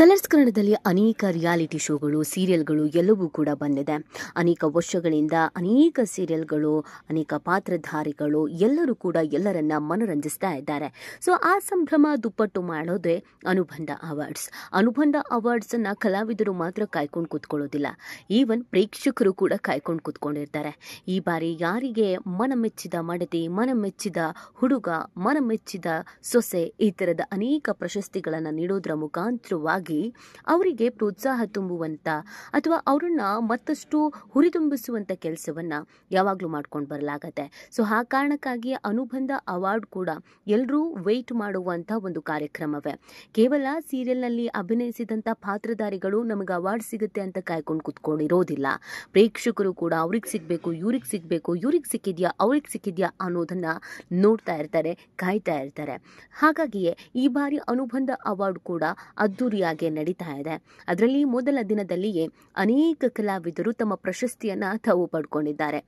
colours ಕನ್ನಡದಲ್ಲಿ ಅನೇಕ reality ಶೋಗಳು ಸೀರಿಯಲ್ಗಳು ಎಲ್ಲವೂ ಕೂಡ ಬಂದಿದೆ ಅನೇಕ ವರ್ಷಗಳಿಂದ ಅನೇಕ ಸೀರಿಯಲ್ಗಳು ಅನೇಕ ಪಾತ್ರಧಾರಿಗಳು ಎಲ್ಲರೂ ಕೂಡ ಎಲ್ಲರನ್ನ ಮನರಂಜಿಸ್ತಾ ಇದ್ದಾರೆ ಸೊ ಆ ಸಂಭ್ರಮ ದುಪ್ಪಟ್ಟು ಮಾಡೋದೇ ಅನುಬಂಧ ಅವಾರ್ಡ್ಸ್ ಅನುಬಂಧ ಅನ್ನ ಕಲಾವಿದರು ಮಾತ್ರ ಕಾಯ್ಕೊಂಡು ಕೂತ್ಕೊಳ್ಳೋದಿಲ್ಲ ಈವನ್ ಪ್ರೇಕ್ಷಕರು ಕೂಡ ಕಾಯ್ಕೊಂಡು ಕೂತ್ಕೊಂಡಿರ್ತಾರೆ ಈ ಬಾರಿ ಯಾರಿಗೆ ಮನ ಮೆಚ್ಚಿದ ಮಡದಿ ಮನ ಮೆಚ್ಚಿದ ಹುಡುಗ ಮನಮೆಚ್ಚಿದ ಸೊಸೆ ಈ ಥರದ ಅನೇಕ ಪ್ರಶಸ್ತಿಗಳನ್ನು ನೀಡೋದ್ರ ಮುಖಾಂತರವಾಗಿ ಆಗಿ ಅವರಿಗೆ ಪ್ರೋತ್ಸಾಹ ತುಂಬುವಂಥ ಅಥವಾ ಅವರನ್ನ ಮತ್ತಷ್ಟು ಹುರಿದುಂಬಿಸುವಂಥ ಕೆಲಸವನ್ನು ಯಾವಾಗಲೂ ಮಾಡ್ಕೊಂಡು ಬರಲಾಗತ್ತೆ ಸೊ ಆ ಕಾರಣಕ್ಕಾಗಿ ಅನುಬಂಧ ಅವಾರ್ಡ್ ಕೂಡ ಎಲ್ಲರೂ ವೆಯ್ಟ್ ಮಾಡುವಂಥ ಒಂದು ಕಾರ್ಯಕ್ರಮವೇ ಕೇವಲ ಸೀರಿಯಲ್ನಲ್ಲಿ ಅಭಿನಯಿಸಿದಂಥ ಪಾತ್ರಧಾರಿಗಳು ನಮಗೆ ಅವಾರ್ಡ್ ಸಿಗುತ್ತೆ ಅಂತ ಕಾಯ್ಕೊಂಡು ಕೂತ್ಕೊಂಡಿರೋದಿಲ್ಲ ಪ್ರೇಕ್ಷಕರು ಕೂಡ ಅವ್ರಿಗೆ ಸಿಗಬೇಕು ಇವ್ರಿಗೆ ಸಿಗಬೇಕು ಇವ್ರಿಗೆ ಸಿಕ್ಕಿದ್ಯಾ ಅವ್ರಿಗೆ ಸಿಕ್ಕಿದ್ಯಾ ಅನ್ನೋದನ್ನು ನೋಡ್ತಾ ಇರ್ತಾರೆ ಕಾಯ್ತಾ ಇರ್ತಾರೆ ಹಾಗಾಗಿಯೇ ಈ ಬಾರಿ ಅನುಬಂಧ ಅವಾರ್ಡ್ ಕೂಡ ಅದ್ದೂರಿಯಾಗಿ ಹಾಗೆ ನಡೀತಾ ಇದೆ ಅದರಲ್ಲಿ ಮೊದಲ ದಿನದಲ್ಲಿಯೇ ಅನೇಕ ಕಲಾವಿದರು ತಮ್ಮ ಪ್ರಶಸ್ತಿಯನ್ನು ತಾವು ಪಡ್ಕೊಂಡಿದ್ದಾರೆ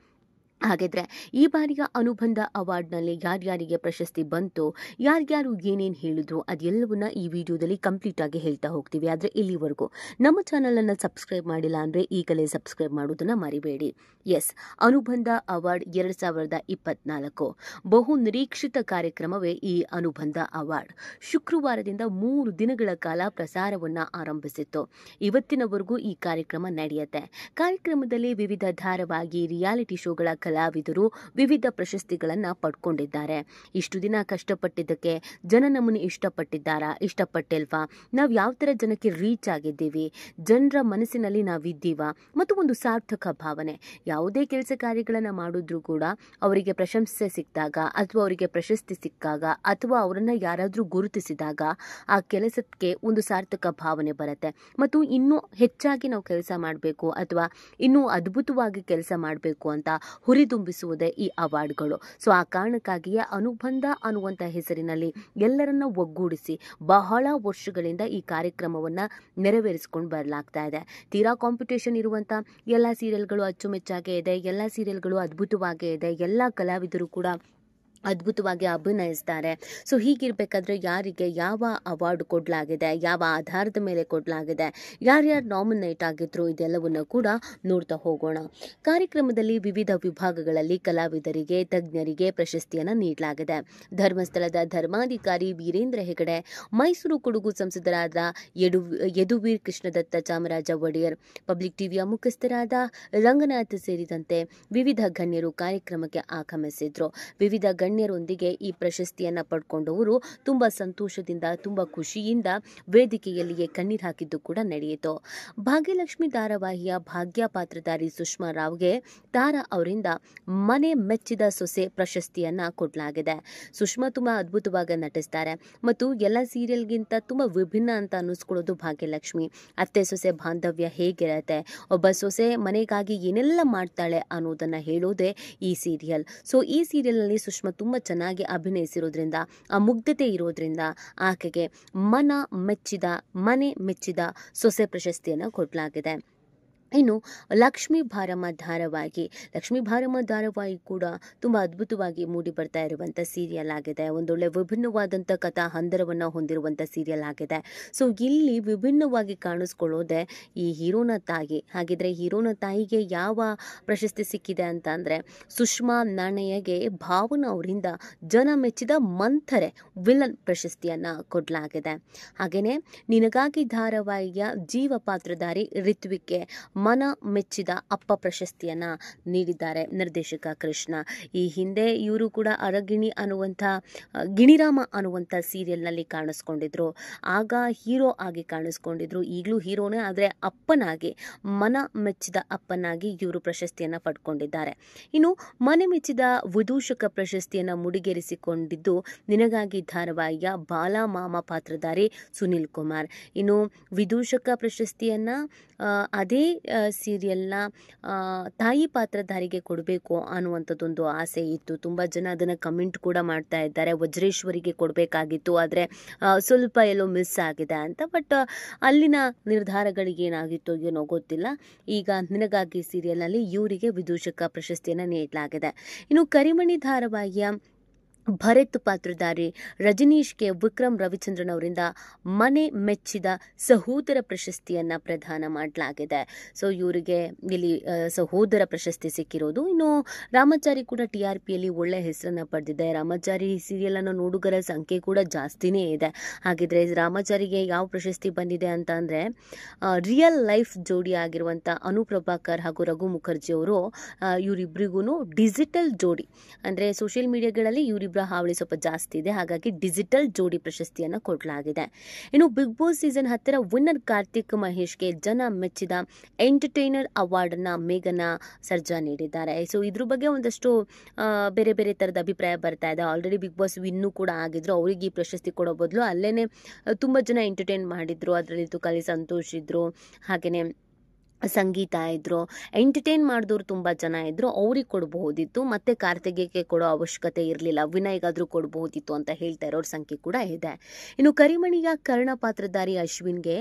ಹಾಗಿದ್ರೆ ಈ ಬಾರಿಯ ಅನುಬಂಧ ಅವಾರ್ಡ್ನಲ್ಲಿ ಯಾರ್ಯಾರಿಗೆ ಪ್ರಶಸ್ತಿ ಬಂತು ಯಾರ್ಯಾರು ಏನೇನು ಹೇಳಿದ್ರು ಅದೆಲ್ಲವನ್ನ ಈ ವಿಡಿಯೋದಲ್ಲಿ ಕಂಪ್ಲೀಟ್ ಆಗಿ ಹೇಳ್ತಾ ಹೋಗ್ತೀವಿ ಆದರೆ ಇಲ್ಲಿವರೆಗೂ ನಮ್ಮ ಚಾನಲನ್ನು ಸಬ್ಸ್ಕ್ರೈಬ್ ಮಾಡಿಲ್ಲ ಅಂದರೆ ಈಗಲೇ ಸಬ್ಸ್ಕ್ರೈಬ್ ಮಾಡೋದನ್ನ ಮರಿಬೇಡಿ ಎಸ್ ಅನುಬಂಧ ಅವಾರ್ಡ್ ಎರಡ್ ಸಾವಿರದ ಇಪ್ಪತ್ನಾಲ್ಕು ಬಹು ನಿರೀಕ್ಷಿತ ಕಾರ್ಯಕ್ರಮವೇ ಈ ಅನುಬಂಧ ಅವಾರ್ಡ್ ಶುಕ್ರವಾರದಿಂದ ಮೂರು ದಿನಗಳ ಕಾಲ ಪ್ರಸಾರವನ್ನ ಆರಂಭಿಸಿತ್ತು ಇವತ್ತಿನವರೆಗೂ ಈ ಕಾರ್ಯಕ್ರಮ ನಡೆಯುತ್ತೆ ಕಾರ್ಯಕ್ರಮದಲ್ಲಿ ವಿವಿಧ ಧಾರವಾಗಿ ರಿಯಾಲಿಟಿ ಶೋಗಳ ಕಲಾವಿದರು ವಿವಿಧ ಪ್ರಶಸ್ತಿಗಳನ್ನು ಪಡ್ಕೊಂಡಿದ್ದಾರೆ ಇಷ್ಟು ದಿನ ಕಷ್ಟಪಟ್ಟಿದ್ದಕ್ಕೆ ಜನ ನಮ್ಮನ್ನು ಇಷ್ಟಪಟ್ಟಿದ್ದಾರಾ ಇಷ್ಟಪಟ್ಟಿಲ್ವಾ ನಾವು ಯಾವ ಥರ ಜನಕ್ಕೆ ರೀಚ್ ಆಗಿದ್ದೀವಿ ಜನರ ಮನಸ್ಸಿನಲ್ಲಿ ನಾವಿದ್ದೀವ ಮತ್ತು ಒಂದು ಸಾರ್ಥಕ ಭಾವನೆ ಯಾವುದೇ ಕೆಲಸ ಕಾರ್ಯಗಳನ್ನು ಮಾಡಿದ್ರು ಕೂಡ ಅವರಿಗೆ ಪ್ರಶಂಸೆ ಸಿಕ್ಕಿದಾಗ ಅಥವಾ ಅವರಿಗೆ ಪ್ರಶಸ್ತಿ ಸಿಕ್ಕಾಗ ಅಥವಾ ಅವರನ್ನು ಯಾರಾದರೂ ಗುರುತಿಸಿದಾಗ ಆ ಕೆಲಸಕ್ಕೆ ಒಂದು ಸಾರ್ಥಕ ಭಾವನೆ ಬರುತ್ತೆ ಮತ್ತು ಇನ್ನೂ ಹೆಚ್ಚಾಗಿ ನಾವು ಕೆಲಸ ಮಾಡಬೇಕು ಅಥವಾ ಇನ್ನೂ ಅದ್ಭುತವಾಗಿ ಕೆಲಸ ಮಾಡಬೇಕು ಅಂತ ಹುರಿ ಹುರಿದುಂಬಿಸುವುದೇ ಈ ಅವಾರ್ಡ್ಗಳು ಸೊ ಆ ಕಾರಣಕ್ಕಾಗಿಯೇ ಅನುಬಂಧ ಅನ್ನುವಂಥ ಹೆಸರಿನಲ್ಲಿ ಎಲ್ಲರನ್ನ ಒಗ್ಗೂಡಿಸಿ ಬಹಳ ವರ್ಷಗಳಿಂದ ಈ ಕಾರ್ಯಕ್ರಮವನ್ನು ನೆರವೇರಿಸಿಕೊಂಡು ಬರಲಾಗ್ತಾ ಇದೆ ತೀರಾ ಕಾಂಪಿಟೇಷನ್ ಇರುವಂಥ ಎಲ್ಲ ಸೀರಿಯಲ್ಗಳು ಅಚ್ಚುಮೆಚ್ಚಾಗೇ ಇದೆ ಎಲ್ಲ ಸೀರಿಯಲ್ಗಳು ಅದ್ಭುತವಾಗೇ ಇದೆ ಎಲ್ಲ ಕಲಾವಿದರು ಕೂಡ ಅದ್ಭುತವಾಗಿ ಅಭಿನಯಿಸ್ತಾರೆ ಸೊ ಹೀಗಿರಬೇಕಾದ್ರೆ ಯಾರಿಗೆ ಯಾವ ಅವಾರ್ಡ್ ಕೊಡಲಾಗಿದೆ ಯಾವ ಆಧಾರದ ಮೇಲೆ ಕೊಡಲಾಗಿದೆ ಯಾರ್ಯಾರು ನಾಮಿನೇಟ್ ಆಗಿದ್ರು ಇದೆಲ್ಲವನ್ನು ಕೂಡ ನೋಡ್ತಾ ಹೋಗೋಣ ಕಾರ್ಯಕ್ರಮದಲ್ಲಿ ವಿವಿಧ ವಿಭಾಗಗಳಲ್ಲಿ ಕಲಾವಿದರಿಗೆ ತಜ್ಞರಿಗೆ ಪ್ರಶಸ್ತಿಯನ್ನು ನೀಡಲಾಗಿದೆ ಧರ್ಮಸ್ಥಳದ ಧರ್ಮಾಧಿಕಾರಿ ವೀರೇಂದ್ರ ಹೆಗಡೆ ಮೈಸೂರು ಕೊಡಗು ಸಂಸದರಾದ ಯಡು ಯದುವೀರ್ ಕೃಷ್ಣದತ್ತ ಚಾಮರಾಜ ಒಡೆಯರ್ ಪಬ್ಲಿಕ್ ಟಿವಿಯ ಮುಖಸ್ಥರಾದ ರಂಗನಾಥ್ ಸೇರಿದಂತೆ ವಿವಿಧ ಗಣ್ಯರು ಕಾರ್ಯಕ್ರಮಕ್ಕೆ ಆಗಮಿಸಿದ್ರು ವಿವಿಧ ಗಣ್ಯ ಗಣ್ಯರೊಂದಿಗೆ ಈ ಪ್ರಶಸ್ತಿಯನ್ನು ಪಡ್ಕೊಂಡವರು ತುಂಬ ಸಂತೋಷದಿಂದ ತುಂಬ ಖುಷಿಯಿಂದ ವೇದಿಕೆಯಲ್ಲಿಯೇ ಕಣ್ಣೀರ್ ಹಾಕಿದ್ದು ಕೂಡ ನಡೆಯಿತು ಭಾಗ್ಯಲಕ್ಷ್ಮಿ ಧಾರಾವಾಹಿಯ ಭಾಗ್ಯ ಪಾತ್ರಧಾರಿ ಸುಷ್ಮಾ ರಾವ್ಗೆ ತಾರಾ ಅವರಿಂದ ಮನೆ ಮೆಚ್ಚಿದ ಸೊಸೆ ಪ್ರಶಸ್ತಿಯನ್ನ ಕೊಡಲಾಗಿದೆ ಸುಷ್ಮಾ ತುಂಬ ಅದ್ಭುತವಾಗಿ ನಟಿಸ್ತಾರೆ ಮತ್ತು ಎಲ್ಲ ಸೀರಿಯಲ್ಗಿಂತ ತುಂಬ ವಿಭಿನ್ನ ಅಂತ ಅನ್ನಿಸ್ಕೊಳ್ಳೋದು ಭಾಗ್ಯಲಕ್ಷ್ಮಿ ಅತ್ತೆ ಸೊಸೆ ಬಾಂಧವ್ಯ ಹೇಗಿರುತ್ತೆ ಒಬ್ಬ ಸೊಸೆ ಮನೆಗಾಗಿ ಏನೆಲ್ಲ ಮಾಡ್ತಾಳೆ ಅನ್ನೋದನ್ನ ಹೇಳೋದೇ ಈ ಸೀರಿಯಲ್ ಸೊ ಈ ಸೀರಿಯಲ್ನಲ್ಲಿ ಸುಷ್ಮಾ ತುಂಬ ಚೆನ್ನಾಗಿ ಅಭಿನಯಿಸಿರೋದ್ರಿಂದ ಆ ಮುಗ್ಧತೆ ಇರೋದ್ರಿಂದ ಆಕೆಗೆ ಮನ ಮೆಚ್ಚಿದ ಮನೆ ಮೆಚ್ಚಿದ ಸೊಸೆ ಪ್ರಶಸ್ತಿಯನ್ನು ಕೊಡಲಾಗಿದೆ ಇನ್ನು ಲಕ್ಷ್ಮೀ ಭಾರಮ್ಮ ಧಾರಾವಾಹಿ ಲಕ್ಷ್ಮೀ ಭಾರಮ್ಮ ಧಾರಾವಾಹಿ ಕೂಡ ತುಂಬ ಅದ್ಭುತವಾಗಿ ಮೂಡಿ ಬರ್ತಾ ಇರುವಂಥ ಸೀರಿಯಲ್ ಆಗಿದೆ ಒಂದೊಳ್ಳೆ ವಿಭಿನ್ನವಾದಂಥ ಕಥಾ ಹಂದರವನ್ನು ಹೊಂದಿರುವಂಥ ಸೀರಿಯಲ್ ಆಗಿದೆ ಸೊ ಇಲ್ಲಿ ವಿಭಿನ್ನವಾಗಿ ಕಾಣಿಸ್ಕೊಳ್ಳೋದೆ ಈ ಹೀರೋನ ತಾಯಿ ಹಾಗಿದ್ರೆ ಹೀರೋನ ತಾಯಿಗೆ ಯಾವ ಪ್ರಶಸ್ತಿ ಸಿಕ್ಕಿದೆ ಅಂತ ಅಂದರೆ ಸುಷ್ಮಾ ನಾಣೆಯಗೆ ಭಾವನ ಅವರಿಂದ ಜನ ಮೆಚ್ಚಿದ ಮಂಥರೆ ವಿಲನ್ ಪ್ರಶಸ್ತಿಯನ್ನು ಕೊಡಲಾಗಿದೆ ಹಾಗೆಯೇ ನಿನಗಾಗಿ ಧಾರಾವಾಹಿಯ ಜೀವ ಪಾತ್ರಧಾರಿ ಮನ ಮೆಚ್ಚಿದ ಅಪ್ಪ ಪ್ರಶಸ್ತಿಯನ್ನು ನೀಡಿದ್ದಾರೆ ನಿರ್ದೇಶಕ ಕೃಷ್ಣ ಈ ಹಿಂದೆ ಇವರು ಕೂಡ ಅರಗಿಣಿ ಅನ್ನುವಂಥ ಗಿಣಿರಾಮ ಅನ್ನುವಂಥ ಸೀರಿಯಲ್ನಲ್ಲಿ ಕಾಣಿಸ್ಕೊಂಡಿದ್ರು ಆಗ ಹೀರೋ ಆಗಿ ಕಾಣಿಸ್ಕೊಂಡಿದ್ರು ಈಗಲೂ ಹೀರೋನೇ ಆದರೆ ಅಪ್ಪನಾಗಿ ಮನ ಮೆಚ್ಚಿದ ಅಪ್ಪನಾಗಿ ಇವರು ಪ್ರಶಸ್ತಿಯನ್ನು ಪಡ್ಕೊಂಡಿದ್ದಾರೆ ಇನ್ನು ಮನೆ ಮೆಚ್ಚಿದ ವಿದೂಷಕ ಪ್ರಶಸ್ತಿಯನ್ನು ಮುಡಿಗೇರಿಸಿಕೊಂಡಿದ್ದು ನಿನಗಾಗಿ ಧಾರಾವಾಹಿಯ ಮಾಮ ಪಾತ್ರಧಾರಿ ಸುನಿಲ್ ಕುಮಾರ್ ಇನ್ನು ವಿದೂಷಕ ಪ್ರಶಸ್ತಿಯನ್ನು ಅದೇ ಸೀರಿಯಲ್ನ ತಾಯಿ ಪಾತ್ರಧಾರಿಗೆ ಕೊಡಬೇಕು ಅನ್ನುವಂಥದ್ದೊಂದು ಆಸೆ ಇತ್ತು ತುಂಬ ಜನ ಅದನ್ನು ಕಮೆಂಟ್ ಕೂಡ ಮಾಡ್ತಾ ಇದ್ದಾರೆ ವಜ್ರೇಶ್ವರಿಗೆ ಕೊಡಬೇಕಾಗಿತ್ತು ಆದರೆ ಸ್ವಲ್ಪ ಎಲ್ಲೋ ಮಿಸ್ ಆಗಿದೆ ಅಂತ ಬಟ್ ಅಲ್ಲಿನ ನಿರ್ಧಾರಗಳಿಗೇನಾಗಿತ್ತು ಏನೋ ಗೊತ್ತಿಲ್ಲ ಈಗ ನಿನಗಾಗಿ ಸೀರಿಯಲ್ನಲ್ಲಿ ಇವರಿಗೆ ವಿದೂಷಕ ಪ್ರಶಸ್ತಿಯನ್ನು ನೀಡಲಾಗಿದೆ ಇನ್ನು ಕರಿಮಣಿ ಧಾರಾವಾಹಿಯ ಭರತ್ ಪಾತ್ರಧಾರಿ ಕೆ ವಿಕ್ರಮ್ ರವಿಚಂದ್ರನ್ ಅವರಿಂದ ಮನೆ ಮೆಚ್ಚಿದ ಸಹೋದರ ಪ್ರಶಸ್ತಿಯನ್ನು ಪ್ರದಾನ ಮಾಡಲಾಗಿದೆ ಸೊ ಇವರಿಗೆ ಇಲ್ಲಿ ಸಹೋದರ ಪ್ರಶಸ್ತಿ ಸಿಕ್ಕಿರೋದು ಇನ್ನು ರಾಮಾಚಾರಿ ಕೂಡ ಟಿ ಆರ್ ಪಿಯಲ್ಲಿ ಒಳ್ಳೆ ಹೆಸರನ್ನು ಪಡೆದಿದೆ ರಾಮಾಚಾರಿ ಅನ್ನು ನೋಡುಗರ ಸಂಖ್ಯೆ ಕೂಡ ಜಾಸ್ತಿನೇ ಇದೆ ಹಾಗಿದ್ರೆ ರಾಮಚಾರಿಗೆ ಯಾವ ಪ್ರಶಸ್ತಿ ಬಂದಿದೆ ಅಂತ ಅಂದರೆ ರಿಯಲ್ ಲೈಫ್ ಜೋಡಿ ಆಗಿರುವಂಥ ಅನುಪ್ರಭಾಕರ್ ಹಾಗೂ ರಘು ಮುಖರ್ಜಿ ಅವರು ಇವರಿಬ್ಬರಿಗೂ ಡಿಜಿಟಲ್ ಜೋಡಿ ಅಂದರೆ ಸೋಷಿಯಲ್ ಮೀಡಿಯಾಗಳಲ್ಲಿ ಇವರಿಬ್ಬರು ಇವರಿಬ್ಬರ ಹಾವಳಿ ಸ್ವಲ್ಪ ಜಾಸ್ತಿ ಇದೆ ಹಾಗಾಗಿ ಡಿಜಿಟಲ್ ಜೋಡಿ ಪ್ರಶಸ್ತಿಯನ್ನು ಕೊಡಲಾಗಿದೆ ಇನ್ನು ಬಿಗ್ ಬಾಸ್ ಸೀಸನ್ ಹತ್ತಿರ ವಿನ್ನರ್ ಕಾರ್ತಿಕ್ ಮಹೇಶ್ಗೆ ಜನ ಮೆಚ್ಚಿದ ಎಂಟರ್ಟೈನರ್ ಅವಾರ್ಡ್ ಅನ್ನ ಮೇಘನಾ ಸರ್ಜಾ ನೀಡಿದ್ದಾರೆ ಸೊ ಇದ್ರ ಬಗ್ಗೆ ಒಂದಷ್ಟು ಬೇರೆ ಬೇರೆ ತರದ ಅಭಿಪ್ರಾಯ ಬರ್ತಾ ಇದೆ ಆಲ್ರೆಡಿ ಬಿಗ್ ಬಾಸ್ ವಿನ್ನು ಕೂಡ ಆಗಿದ್ರು ಅವರಿಗೆ ಈ ಪ್ರಶಸ್ತಿ ಕೊಡೋ ಬದಲು ಅಲ್ಲೇನೆ ತುಂಬಾ ಜನ ಎಂಟರ್ಟೈನ್ ಮಾಡಿದ್ರು ಅದರಲ್ಲಿ ತುಕಾಲಿ ಸಂತೋಷ್ ಇದ್ರು ಹಾಗೇನೆ ಸಂಗೀತ ಇದ್ರು ಎಂಟರ್ಟೈನ್ ಮಾಡಿದವ್ರು ತುಂಬ ಜನ ಇದ್ದರು ಅವ್ರಿಗೆ ಕೊಡಬಹುದಿತ್ತು ಮತ್ತೆ ಕಾರ್ತಿಗೆ ಕೊಡೋ ಅವಶ್ಯಕತೆ ಇರಲಿಲ್ಲ ವಿನಯ್ಗಾದ್ರೂ ಕೊಡಬಹುದಿತ್ತು ಅಂತ ಹೇಳ್ತಾ ಇರೋರ ಸಂಖ್ಯೆ ಕೂಡ ಇದೆ ಇನ್ನು ಕರಿಮಣಿಯ ಕರ್ಣ ಪಾತ್ರಧಾರಿ ಅಶ್ವಿನ್ಗೆ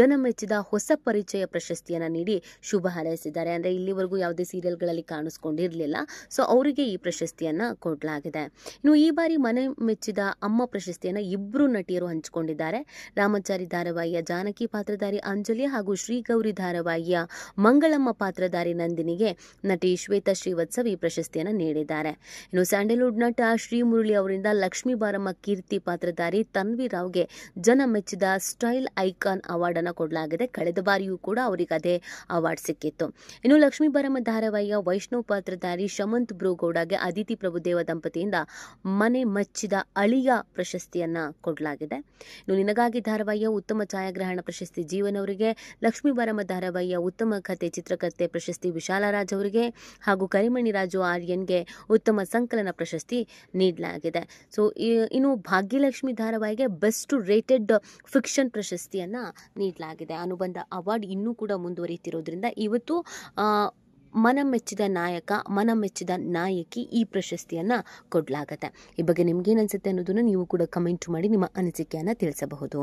ಜನ ಮೆಚ್ಚಿದ ಹೊಸ ಪರಿಚಯ ಪ್ರಶಸ್ತಿಯನ್ನು ನೀಡಿ ಶುಭ ಹಾರೈಸಿದ್ದಾರೆ ಅಂದರೆ ಇಲ್ಲಿವರೆಗೂ ಯಾವುದೇ ಸೀರಿಯಲ್ಗಳಲ್ಲಿ ಕಾಣಿಸ್ಕೊಂಡಿರಲಿಲ್ಲ ಸೊ ಅವರಿಗೆ ಈ ಪ್ರಶಸ್ತಿಯನ್ನು ಕೊಡಲಾಗಿದೆ ಇನ್ನು ಈ ಬಾರಿ ಮನೆ ಮೆಚ್ಚಿದ ಅಮ್ಮ ಪ್ರಶಸ್ತಿಯನ್ನು ಇಬ್ಬರು ನಟಿಯರು ಹಂಚಿಕೊಂಡಿದ್ದಾರೆ ರಾಮಚಾರಿ ಧಾರಾವಾಹಿಯ ಜಾನಕಿ ಪಾತ್ರಧಾರಿ ಅಂಜಲಿ ಹಾಗೂ ಶ್ರೀಗೌರಿ ಧಾರಾವಾಹಿಯ ಮಂಗಳಮ್ಮ ಪಾತ್ರಧಾರಿ ನಂದಿನಿಗೆ ನಟಿ ಶ್ವೇತಾ ಶ್ರೀವತ್ಸವಿ ಪ್ರಶಸ್ತಿಯನ್ನು ನೀಡಿದ್ದಾರೆ ಇನ್ನು ಸ್ಯಾಂಡಲ್ವುಡ್ ನಟ ಶ್ರೀ ಮುರಳಿ ಅವರಿಂದ ಲಕ್ಷ್ಮೀ ಬಾರಮ್ಮ ಕೀರ್ತಿ ಪಾತ್ರಧಾರಿ ತನ್ವಿ ರಾವ್ಗೆ ಜನ ಮೆಚ್ಚಿದ ಸ್ಟೈಲ್ ಐಕಾನ್ ಅವಾರ್ಡ್ ಅನ್ನು ಕೊಡಲಾಗಿದೆ ಕಳೆದ ಬಾರಿಯೂ ಕೂಡ ಅವರಿಗೆ ಅದೇ ಅವಾರ್ಡ್ ಸಿಕ್ಕಿತ್ತು ಇನ್ನು ಲಕ್ಷ್ಮೀ ಬಾರಮ್ಮ ಧಾರಾವಾಹಿಯ ವೈಷ್ಣವ್ ಪಾತ್ರಧಾರಿ ಶಮಂತ್ ಬ್ರೋಗೌಡಗೆ ಅದಿತಿ ಪ್ರಭುದೇವ ದಂಪತಿಯಿಂದ ಮನೆ ಮಚ್ಚಿದ ಅಳಿಯ ಪ್ರಶಸ್ತಿಯನ್ನ ಕೊಡಲಾಗಿದೆ ಇನ್ನು ನಿನಗಾಗಿ ಧಾರಾವಾಹಿಯ ಉತ್ತಮ ಛಾಯಾಗ್ರಹಣ ಪ್ರಶಸ್ತಿ ಜೀವನ್ ಅವರಿಗೆ ಲಕ್ಷ್ಮೀ ಬಾರಮ್ಮ ಧಾರಾವಾಹಿಯ ಉತ್ತಮ ಕಥೆ ಚಿತ್ರಕಥೆ ಪ್ರಶಸ್ತಿ ವಿಶಾಲರಾಜ್ ಅವರಿಗೆ ಹಾಗೂ ಕರಿಮಣಿ ರಾಜು ಆರ್ಯನ್ಗೆ ಉತ್ತಮ ಸಂಕಲನ ಪ್ರಶಸ್ತಿ ನೀಡಲಾಗಿದೆ ಸೊ ಇನ್ನು ಭಾಗ್ಯಲಕ್ಷ್ಮಿ ಧಾರಾವಾಹಿಗೆ ಬೆಸ್ಟ್ ರೇಟೆಡ್ ಫಿಕ್ಷನ್ ಪ್ರಶಸ್ತಿಯನ್ನು ನೀಡಲಾಗಿದೆ ಅನುಬಂಧ ಅವಾರ್ಡ್ ಇನ್ನೂ ಕೂಡ ಮುಂದುವರಿತಿರೋದ್ರಿಂದ ಇವತ್ತು ಮನಮೆಚ್ಚಿದ ನಾಯಕ ಮನಮೆಚ್ಚಿದ ನಾಯಕಿ ಈ ಪ್ರಶಸ್ತಿಯನ್ನು ಕೊಡಲಾಗತ್ತೆ ಈ ಬಗ್ಗೆ ನಿಮ್ಗೇನು ಅನಿಸುತ್ತೆ ಅನ್ನೋದನ್ನು ನೀವು ಕೂಡ ಕಮೆಂಟ್ ಮಾಡಿ ನಿಮ್ಮ ಅನಿಸಿಕೆಯನ್ನು ತಿಳಿಸಬಹುದು